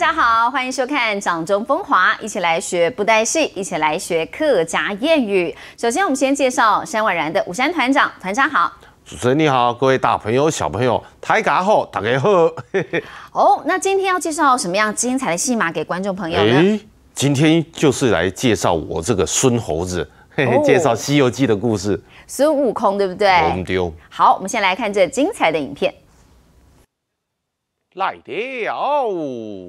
大家好，欢迎收看《掌中风华》，一起来学布袋戏，一起来学客家谚语。首先，我们先介绍山婉然的五山团长。团长好，主持人你好，各位大朋友小朋友，抬嘎好，大家好。哦，那今天要介绍什么样精彩的戏码给观众朋友呢？哎，今天就是来介绍我这个孙猴子，介绍《西游记》的故事，孙悟空，对不对？丢。好，我们先来看这精彩的影片。来，的哦。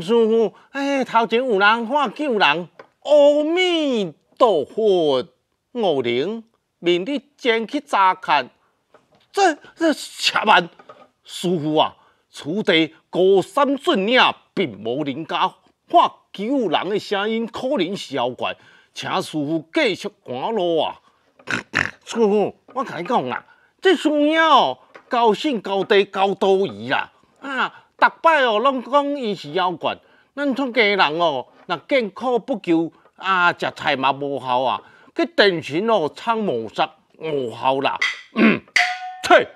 师傅，哎，头前有人喊救人，阿弥陀佛，五灵，免你前去查看，这这十万，师傅啊，此地高山峻岭，并无人家喊救人的声音，可能是妖怪，请师傅继续赶路啊。师傅，我甲你讲啦，这需要高兴高低、高多疑啦，啊。逐摆哦，拢讲伊是妖怪，咱出家人哦，若见苦不救啊，食菜嘛无效啊，去健身哦，唱毛杀无效啦。切，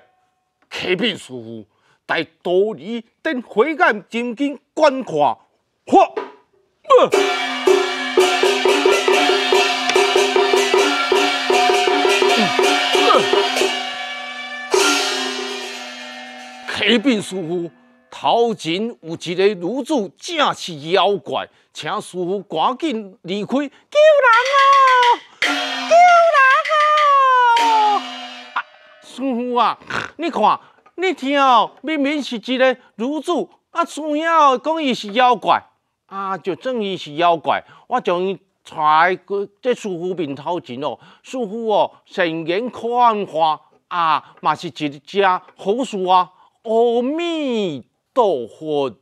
启禀师傅待多日等火眼金睛观看。嚯！嗯，开屏师傅。头前有一个女子，正是妖怪，请师傅赶紧离开，救人哦！救人哦！师傅啊，你看，你听哦，明明是一个女子，啊，师傅讲伊是妖怪，啊，就证伊是妖怪。我从在过这师傅面头前哦，师傅哦，善言宽化啊，嘛是一只好事啊！阿弥。多活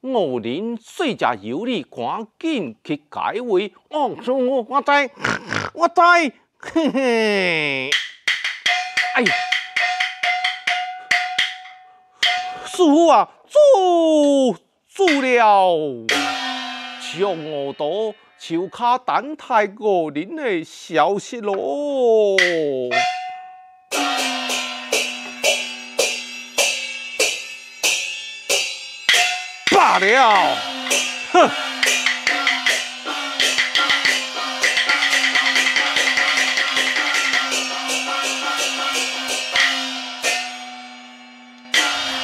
五年，水佳油你，赶紧去解围。哦，诉我，知，我知。嘿嘿，哎，师傅啊，做做了，上五道，树卡等待五人的消息咯。打了，哼！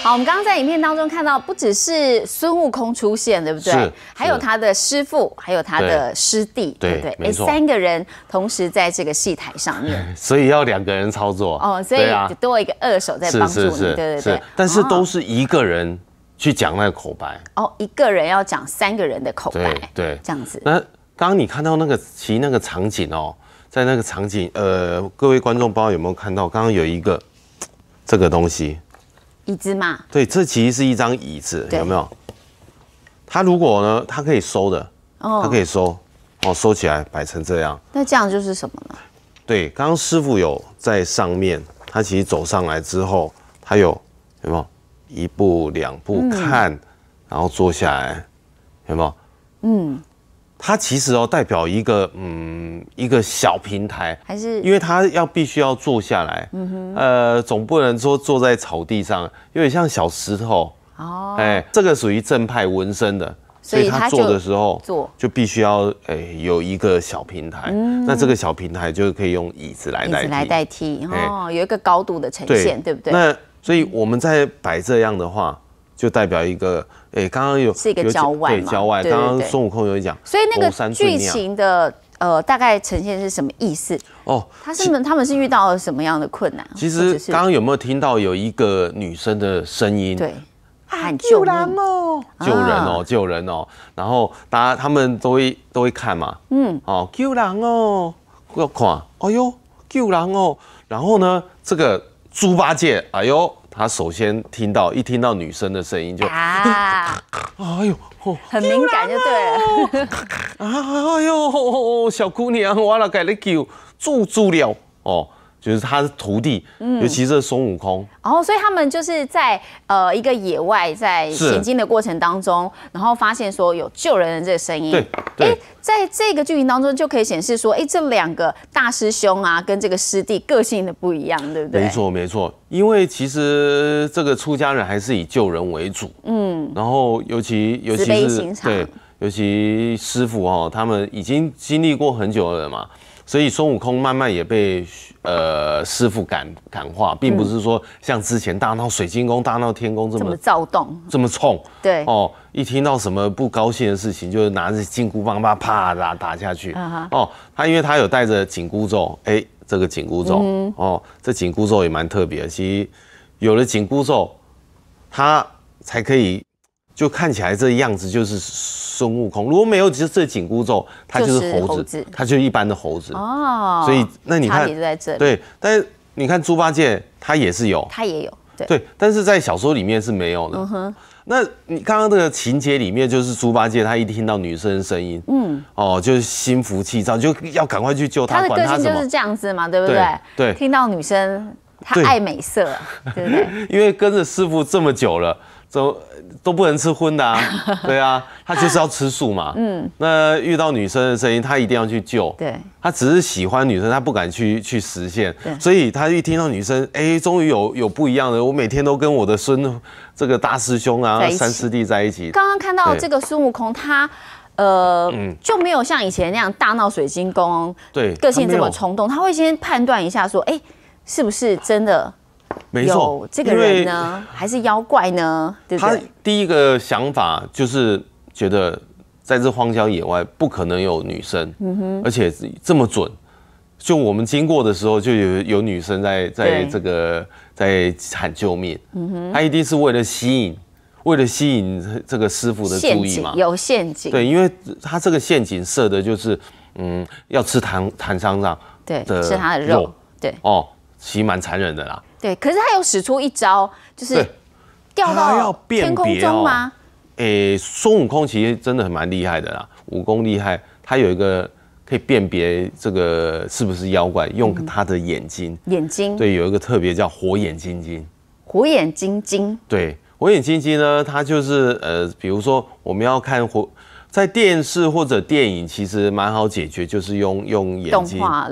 好，我们刚刚在影片当中看到，不只是孙悟空出现，对不对？还有他的师傅，还有他的师弟，对对，没三个人同时在这个戏台上面，所以要两个人操作。哦，所以多一个二手在帮助你，对对对。但是都是一个人。去讲那个口白哦，一个人要讲三个人的口白，对，这样子。那刚刚你看到那个实那个场景哦，在那个场景，呃，各位观众不知道有没有看到，刚刚有一个这个东西，椅子嘛。对，这其实是一张椅子，有没有？它如果呢，它可以收的，哦，它可以收，哦，收起来摆成这样。那这样就是什么呢？对，刚刚师傅有在上面，他其实走上来之后，他有有没有？一步两步看，然后坐下来，有没有？嗯，它其实哦代表一个嗯一个小平台，还是因为它要必须要坐下来，嗯哼，呃总不能说坐在草地上，有点像小石头哦。哎，这个属于正派纹身的，所以他做的时候做就必须要哎有一个小平台，那这个小平台就可以用椅子来代来代替哦，有一个高度的呈现，对不对？那。所以我们在摆这样的话，就代表一个诶，刚刚有是一个郊外对，郊外。刚刚孙悟空有讲，所以那个剧情的呃，大概呈现是什么意思？哦，他是他们是遇到了什么样的困难？其实刚刚有没有听到有一个女生的声音？对，喊救人哦，救人哦，救人哦。然后大家他们都会都会看嘛，嗯，哦，救人哦，要看，哎呦，救人哦。然后呢，这个。猪八戒，哎呦，他首先听到一听到女生的声音就，啊，哎呦，很敏感就对了，啊，哎呦，小姑娘，我来给你救住住了哦。就是他的徒弟，尤其是孙悟空。然后，所以他们就是在呃一个野外在行进的过程当中，然后发现说有救人的这个声音。对对。哎，在这个剧情当中就可以显示说，哎，这两个大师兄啊，跟这个师弟个性的不一样，对不对？没错没错，因为其实这个出家人还是以救人为主。嗯。然后，尤其尤其是对，尤其师傅哦，他们已经经历过很久了嘛。所以孙悟空慢慢也被呃师傅感感化，并不是说像之前大闹水晶宫、大闹天宫这么躁动、这么冲。对哦，一听到什么不高兴的事情，就拿着金箍棒叭啪打打下去。哦，他因为他有带着紧箍咒，哎，这个紧箍咒哦，这紧箍咒也蛮特别。其实有了紧箍咒，他才可以。就看起来这样子就是孙悟空，如果没有这这紧箍咒，他就是猴子，他就是一般的猴子哦。所以那你看，在对，但是你看猪八戒，他也是有，他也有，对但是在小说里面是没有的。嗯哼，那你刚刚这个情节里面就是猪八戒，他一听到女生声音，嗯哦，就是心浮气躁，就要赶快去救他。他的个性就是这样子嘛，对不对？对，听到女生。他爱美色，对不对？因为跟着师傅这么久了，都都不能吃荤的啊。对啊，他就是要吃素嘛。嗯。那遇到女生的声音，他一定要去救。对。他只是喜欢女生，他不敢去去实现。所以他一听到女生，哎，终于有有不一样的。我每天都跟我的孙这个大师兄啊、三师弟在一起。刚刚看到这个孙悟空，他呃，就没有像以前那样大闹水晶宫，对，个性这么冲动。他会先判断一下，说，哎。是不是真的？没错，这个人呢，还是妖怪呢，对不对？他第一个想法就是觉得在这荒郊野外不可能有女生，嗯而且这么准，就我们经过的时候就有有女生在在这个在喊救命，嗯他一定是为了吸引，为了吸引这个师傅的注意嘛，有陷阱，对，因为他这个陷阱设的就是，嗯，要吃唐唐三藏的肉，对，哦。其实蛮残忍的啦，对，可是他有使出一招，就是掉到天空中吗？诶，孙悟空其实真的很蛮厉害的啦，武功厉害，他有一个可以辨别这个是不是妖怪，用他的眼睛，眼睛，对，有一个特别叫火眼金睛，火眼金睛，对，火眼金睛呢，他就是呃，比如说我们要看火。在电视或者电影，其实蛮好解决，就是用用眼睛、用动画，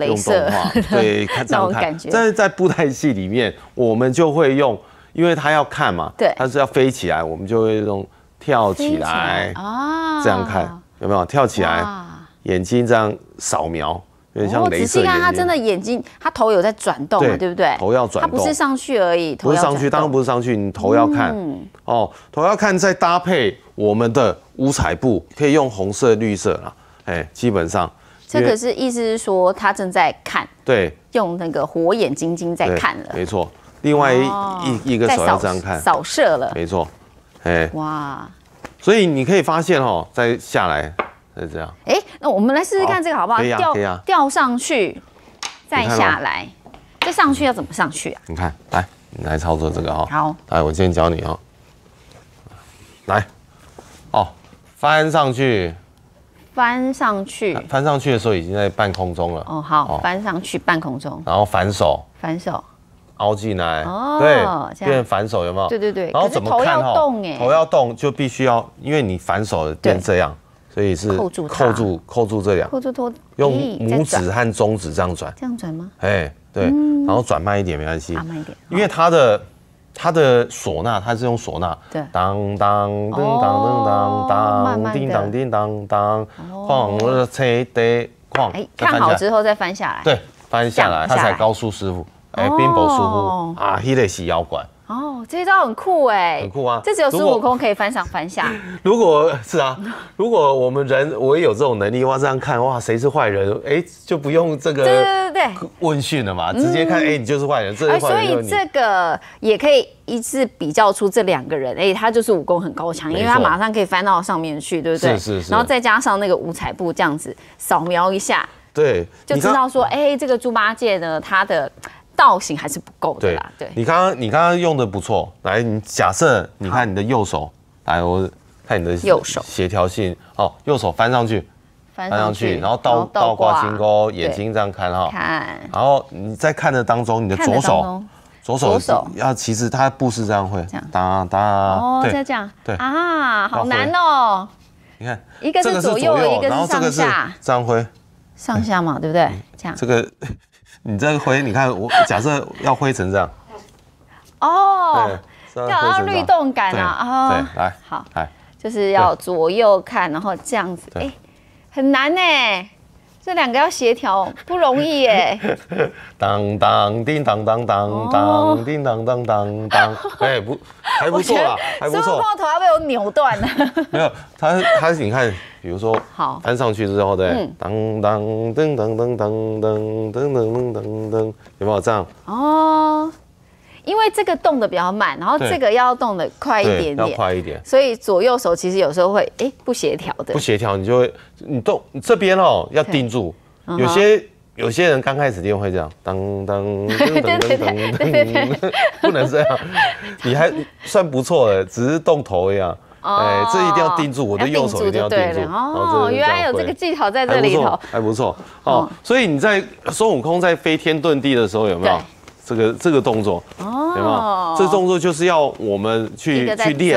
对，看这样看。但是在布袋戏里面，我们就会用，因为他要看嘛，对，他是要飞起来，我们就会用跳起来啊，这样看有没有跳起来，眼睛这样扫描。我仔细看，他真的眼睛，他头有在转动，对不对？头要转，他不是上去而已，不是上去，当然不是上去，你头要看，哦，头要看，再搭配我们的五彩布，可以用红色、绿色啦，哎，基本上。这可是意思是说，他正在看，对，用那个火眼金睛在看了，没错。另外一一个手要这样看，扫射了，没错，哎，哇，所以你可以发现哦，在下来。是这样。哎，那我们来试试看这个好不好？掉吊上去，再下来。再上去要怎么上去啊？你看来，你来操作这个哈。好。来，我先教你哦。来，哦，翻上去。翻上去。翻上去的时候已经在半空中了。哦，好，翻上去，半空中。然后反手。反手。凹进来。哦，对，变反手有没有？对对对。然后怎么？头要动哎。头要动就必须要，因为你反手变这样。所以是扣住、扣住、扣住这两，扣住用拇指和中指这样转，这样转吗？哎，对，然后转慢一点没关系，慢一点，因为它的它的唢呐，它是用唢呐，当当当当当当当，叮当叮当当，哐我的车得哐，看好之后再翻下来，对，翻下来，它才告诉师傅，哎，并不舒服啊，他是洗腰管。这招很酷哎，很酷啊！这只有孙悟空可以翻上翻下。如果是啊，如果我们人我也有这种能力，哇，这样看哇，谁是坏人？哎，就不用这个对对对问讯了嘛，直接看哎，你就是坏人。所以这个也可以一次比较出这两个人，哎，他就是武功很高强，因为他马上可以翻到上面去，对不对？是是是。然后再加上那个五彩布这样子扫描一下，对，就知道说哎，这个猪八戒呢，他的。造型还是不够的啦。对你刚刚你刚刚用的不错，来，你假设你看你的右手，来，我看你的右手协调性，哦，右手翻上去，翻上去，然后倒倒挂金钩，眼睛这样看哈，看，然后你在看的当中，你的左手，左手，左手，要其实它步是这样会，这样，哒哒，哦，这样，对，啊，好难哦，你看，一个是左右，一个是上下，这样挥，上下嘛，对不对？这样，这个。你这灰，你看我假设要挥成这样，哦，要律动感啊，啊，对，来，好，就是要左右看，然后这样子，哎，很难呢。这两个要协调，不容易耶。当当叮当当当当叮当当当当，哎，不还不错啦，还不错。孙悟空的头要被我扭断了。没有，他他你看，比如说，好，翻上去之后对，当当噔噔噔噔噔噔噔噔噔噔，有没有这样？哦。因为这个动的比较慢，然后这个要动的快一点点，要快一点，所以左右手其实有时候会诶不协调的，不协调你就会你动你这边哦要定住，有些有些人刚开始练会这样，当当当当当，不能这样，你还算不错的，只是动头一样，哎，这一定要定住，我的右手一定要定住哦，原来有这个技巧在这里头，还不错哦，所以你在孙悟空在飞天遁地的时候有没有？这个这个动作，对吗？这动作就是要我们去去练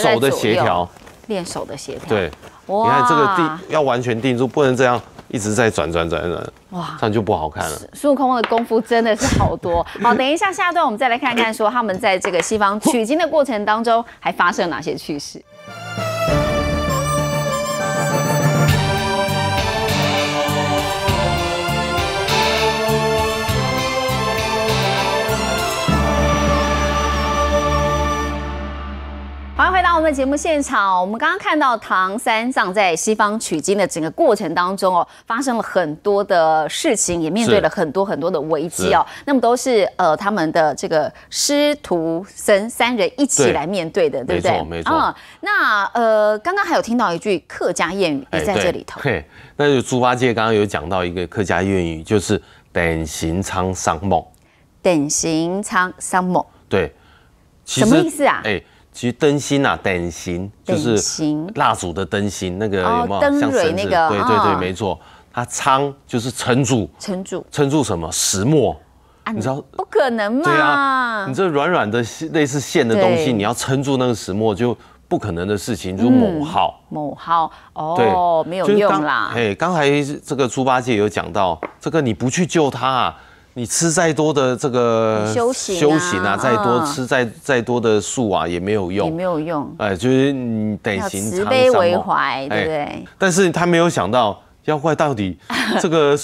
手的协调，练手的协调。对，你看这个定要完全定住，不能这样一直在转转转转，哇，这样就不好看了。孙悟空的功夫真的是好多。好，等一下下段我们再来看看，说他们在这个西方取经的过程当中还发生了哪些趣事。我们节目现场，我们刚刚看到唐三藏在西方取经的整个过程当中哦，发生了很多的事情，也面对了很多很多的危机哦。那么都是呃他们的这个师徒僧三人一起来面对的，对不对？没错，没错。嗯，那呃刚刚还有听到一句客家谚语也在这里头，嘿，那就猪八戒刚刚有讲到一个客家谚语，就是“等行仓桑梦”。等行仓桑梦。对，什么意思啊？哎。其实灯芯啊，灯芯就是蜡烛的灯芯，那个有没有像绳子？对对对，没错。它仓就是撑住，撑住撑住什么石墨？你知道？不可能嘛？对呀，你这软软的类似线的东西，你要撑住那个石墨，就不可能的事情。如某耗，某号哦，对，没有用啦。哎，刚才这个猪八戒有讲到，这个你不去救他。你吃再多的这个修行啊，再多吃再再多的素啊，也没有用，也没有用，哎，就是你得行慈悲为怀，对不对？但是他没有想到。妖怪到底 这个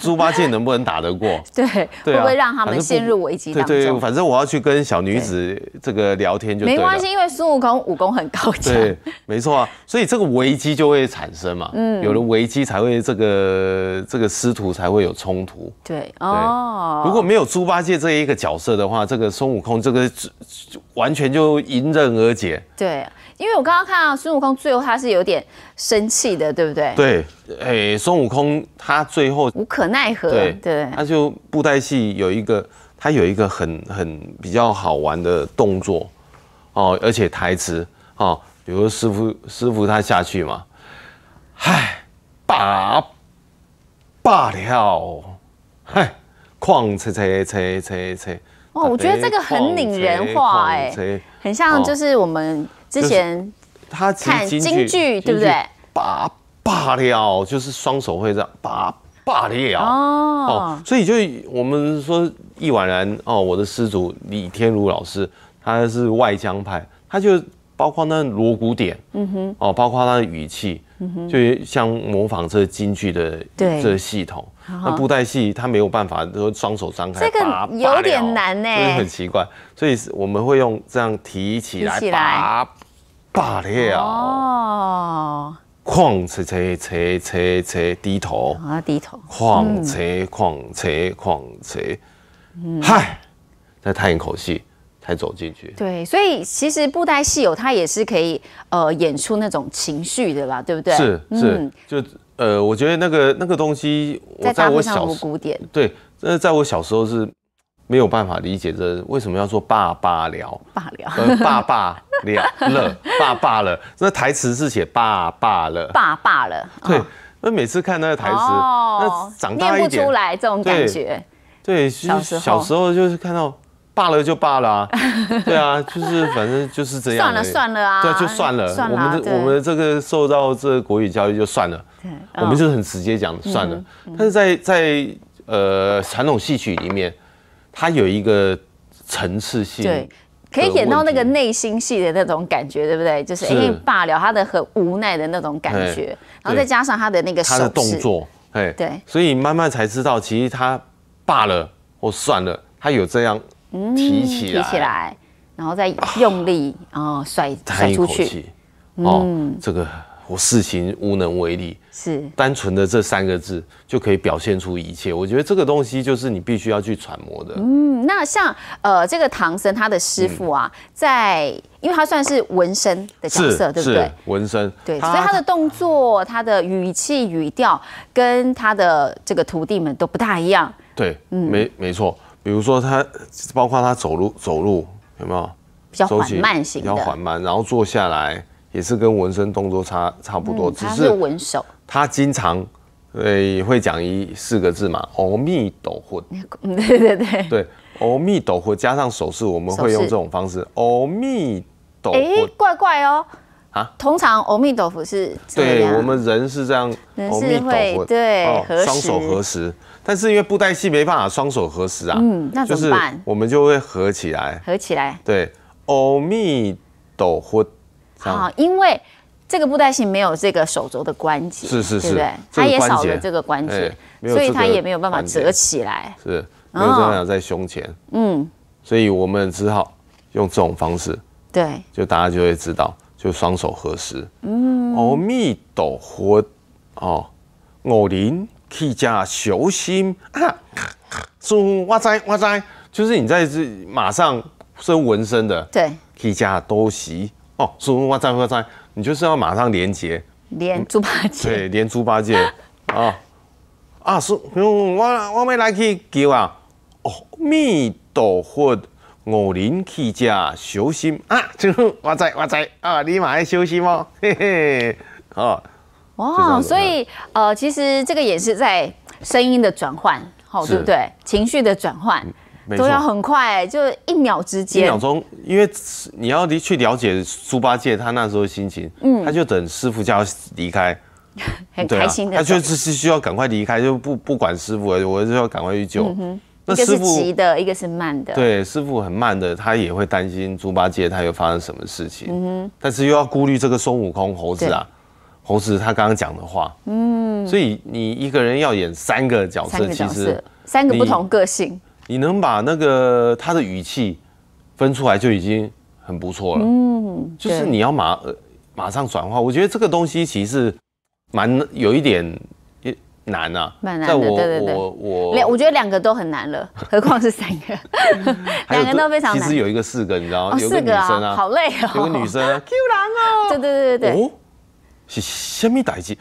猪八戒能不能打得过？对，会不会让他们陷入危机对对，反正我要去跟小女子这个聊天就没关系，因为孙悟空武功很高强。对，没错啊，所以这个危机就会产生嘛。嗯，有了危机才会这个这个师徒才会有冲突。对哦，如果没有猪八戒这一个角色的话，这个孙悟空这个完全就迎刃而解。对，因为我刚刚看到孙悟空最后他是有点。生气的，对不对？对，哎，孙悟空他最后无可奈何，对对。他就布袋戏有一个，他有一个很很比较好玩的动作，哦，而且台词，哦，比如师傅师傅他下去嘛，嗨，罢罢了，嗨，矿车车车车车，哦，我觉得这个很拟人化，哎，很像就是我们之前。他唱京剧对不对？拔把了，就是双手会这样拔把了哦哦，所以就我们说易婉然哦，我的师祖李天如老师，他是外江派，他就包括那锣鼓点，嗯哼，哦，包括他的语气，嗯哼，就像模仿这京剧的这系统。那布袋戏他没有办法说双手张开，这个有点难呢，很奇怪。所以我们会用这样提起来拔罢了。哦。狂踩踩踩踩低头。啊，低头。狂踩狂踩狂踩，嗯，嗨，再叹一口气，才走进去。对，所以其实布袋戏有它也是可以呃演出那种情绪的啦，对不对？是，是，就呃，我觉得那个那个东西，在我小时候古典。对，那在我小时候是。没有办法理解这为什么要做“爸爸聊”，“爸爸”爸爸了”、“了爸爸了”那台词是写“爸爸了”，“爸爸了”。对，那每次看那个台词，那长大一点念不出来这种感觉。对，小时候小时候就是看到“罢了”就罢了啊，对啊，就是反正就是这样。算了算了啊，对，就算了。算了，我们这我们这个受到这国语教育就算了。对，我们就是很直接讲算了。但是在在呃传统戏曲里面。他有一个层次性，对，可以演到那个内心戏的那种感觉，对不对？就是因为罢了，他的很无奈的那种感觉，然后再加上他的那个他的动作，哎，对，所以慢慢才知道，其实他罢了或算了，他有这样提起来，然后再用力，然后甩甩出去，哦，这个。我事情无能为力，是单纯的这三个字就可以表现出一切。我觉得这个东西就是你必须要去揣摩的。嗯，那像呃这个唐僧他的师傅啊，在因为他算是文身的角色，对不对？文身，对，所以他的动作、他的语气、语调跟他的这个徒弟们都不大一样。对，没没错。比如说他，包括他走路走路有没有比较缓慢型，比较缓慢，然后坐下来。也是跟纹身动作差差不多，只是纹手。他经常，呃，会讲一四个字嘛，阿弥陀佛。对对对对，阿弥陀佛加上手势，我们会用这种方式。阿弥陀佛，哎，怪怪哦，啊，通常阿弥陀佛是，对我们人是这样，阿弥陀佛，对，双手合十。但是因为布袋戏没办法双手合十啊，嗯，那怎么办？我们就会合起来，合起来，对，阿弥陀佛。好，因为这个布袋戏没有这个手肘的关节，是是是，对不对？它也少了这个关节，所以它也没有办法折起来，是没有办法在胸前。嗯，所以我们只好用这种方式。对，就大家就会知道，就双手合十。嗯，阿弥陀佛哦，五零可以家修心啊！哇塞哇塞，就是你在这马上身纹身的，对，可以加多喜。哦，孙悟空，我在我在，你就是要马上连接，连猪八戒，对，连猪八戒啊 啊，孙悟空，我我们来去叫啊，哦，弥陀佛，五人起家，小心啊，我在我在啊，你马上休息哦，嘿嘿，啊，哇，所以呃，其实这个也是在声音的转换，好，对不对？情绪的转换。都要很快，就一秒之间，一秒钟，因为你要去了解猪八戒他那时候心情，嗯，他就等师傅叫离开，很开心的，他就是需要赶快离开，就不不管师傅，我就要赶快去救。一个是急的，一个是慢的，对，师傅很慢的，他也会担心猪八戒他又发生什么事情，嗯哼，但是又要顾虑这个孙悟空猴子啊，猴子他刚刚讲的话，嗯，所以你一个人要演三个角色，其个三个不同个性。你能把那个他的语气分出来就已经很不错了。嗯，就是你要马马上转化，我觉得这个东西其实蛮有一点难啊。蛮难的。对对对，我我两，我觉得两个都很难了，何况是三个，两个都非常。难。其实有一个四个，你知道吗？有个女生啊，好累啊。有个女生。Q 男哦。对对对对对。是虾米代词？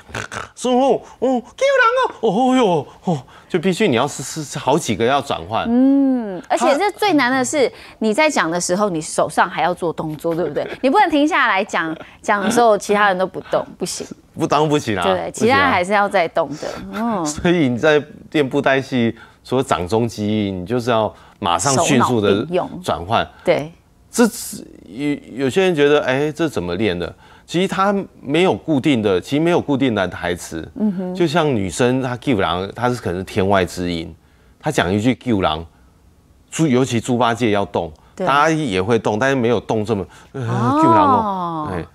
哦哦，叫人哦哦哟哦，就必须你要是是好几个要转换。嗯，而且这最难的是你在讲的时候，你手上还要做动作，对不对？你不能停下来讲讲的时候，其他人都不动，不行。不当不行啊，对，其他还是要在动的。嗯，所以你在练布袋戏，说掌中记忆，你就是要马上迅速的转换。对，这有有些人觉得，哎，这怎么练的？其实他没有固定的，其实没有固定的台词。嗯哼，就像女生她 give 狼，她是可能是天外之音，她讲一句 give 狼，猪尤其猪八戒要动，大家也会动，但是没有动这么 give 狼哦。对，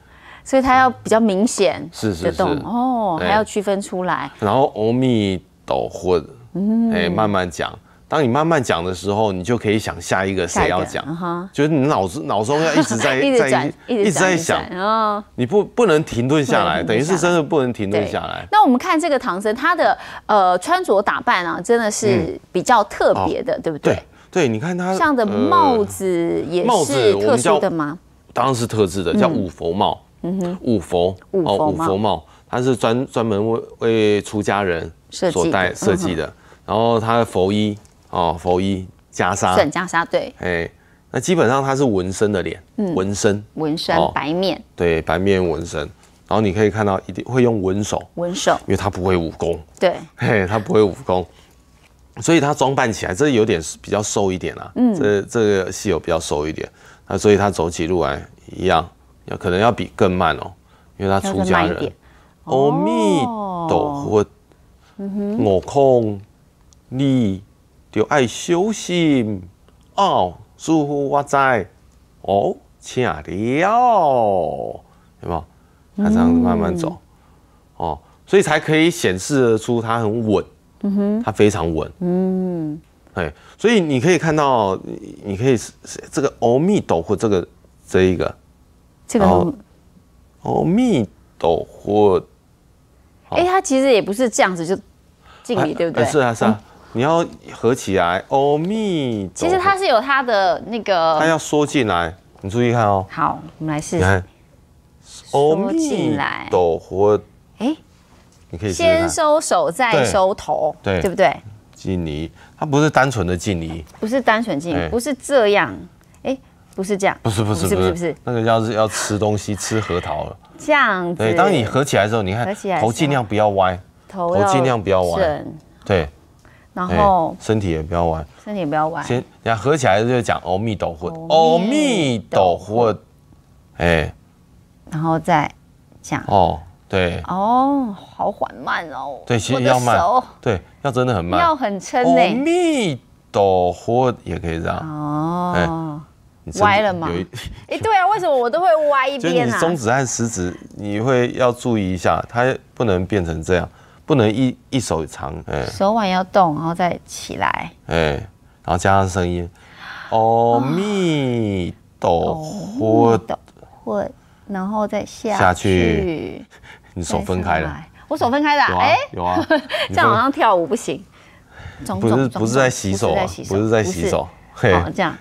所以他要比较明显是是动哦，还要区分出来。然后欧米斗混，哎，慢慢讲。当你慢慢讲的时候，你就可以想下一个谁要讲，就是你脑子 脑中要一直在 一直在一直在想，你不不能停顿下来，等于是真的不能停顿下来。那我们看这个唐僧，他的呃穿着打扮啊，真的是比较特别的，对不对？对你看他像的帽子也是特殊的吗？当然是特制的，叫五佛帽。嗯哼，五佛五佛帽，它是专专门为为出家人所戴设计的。然后他的佛衣。哦，佛衣袈裟，袈裟对，哎，那基本上他是纹身的脸，纹身，纹身白面，对，白面纹身。然后你可以看到，一定会用文手，文手，因为他不会武功，对，嘿，他不会武功，所以他装扮起来，这有点比较瘦一点啦，嗯，这这个戏有比较瘦一点，那所以他走起路来一样，要可能要比更慢哦，因为他出家人，阿弥陀佛，我空你。就爱小心哦，似乎我在哦，请了，对吧？他这样子慢慢走哦，所以才可以显示得出他很稳，嗯哼，他非常稳，嗯，哎，所以你可以看到，你可以是这个欧米斗或这个这一个，这个欧欧米斗或，哎，他其实也不是这样子就敬礼，对不对？是啊，是啊。你要合起来，欧米。其实它是有它的那个。它要缩进来，你注意看哦。好，我们来试试。欧米，抖活。哎，你可以先收手，再收头，对，对不对？敬怡，它不是单纯的敬怡，不是单纯静怡，不是这样，哎，不是这样，不是不是不是不是，那个要是要吃东西，吃核桃了。这样子。对，当你合起来之后，你看头尽量不要歪，头尽量不要歪，对。然后身体也不要弯，身体也不要弯。先，你合起来就讲欧米斗火，欧米斗火，哎，然后再讲。哦，对。哦，好缓慢哦。对，其实要慢，对，要真的很慢，要很撑呢。欧米斗火也可以这样。哦，歪了吗？哎，对啊，为什么我都会歪一边啊？中 指和食指，你会要注意一下，它不能变成这样。不能一一手长，哎，手腕要动，然后再起来，哎，然后加上声音，哦咪抖，会抖然后再下下去，你手分开了，我手分开的，哎，有啊，这样好像跳舞不行，不是不是在洗手，不是在洗手，好这样，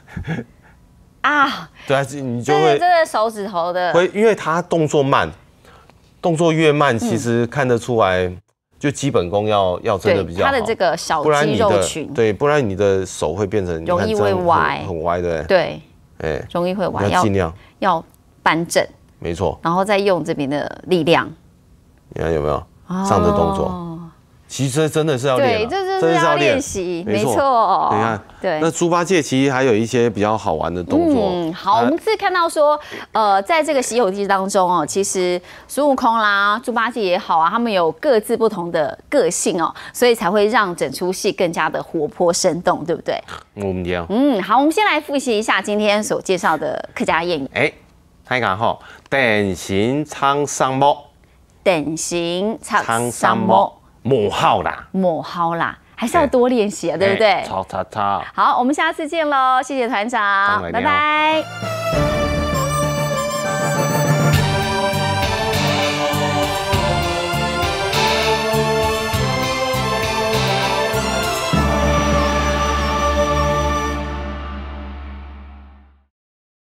啊，对啊，你就会，这个手指头的，会，因为它动作慢，动作越慢，其实看得出来。就基本功要要真的比较好，他的这个小肌肉群，对，不然你的手会变成容易会歪，很歪的，对，哎，容易会歪，要尽量要扳正，没错，然后再用这边的力量，你看有没有上的动作。其实真的是要练，真的要练习，没错。你看，那猪八戒其实还有一些比较好玩的动作。嗯，好，我们是看到说，呃，在这个《西游记》当中哦，其实孙悟空啦、猪八戒也好啊，他们有各自不同的个性哦，所以才会让整出戏更加的活泼生动，对不对？我们这嗯，好，我们先来复习一下今天所介绍的客家谚语。哎，太干吼！典型苍山猫，典型苍山猫。母号啦，母号啦，还是要多练习啊，对不对？超超超！好，我们下次见喽，谢谢团长，拜拜。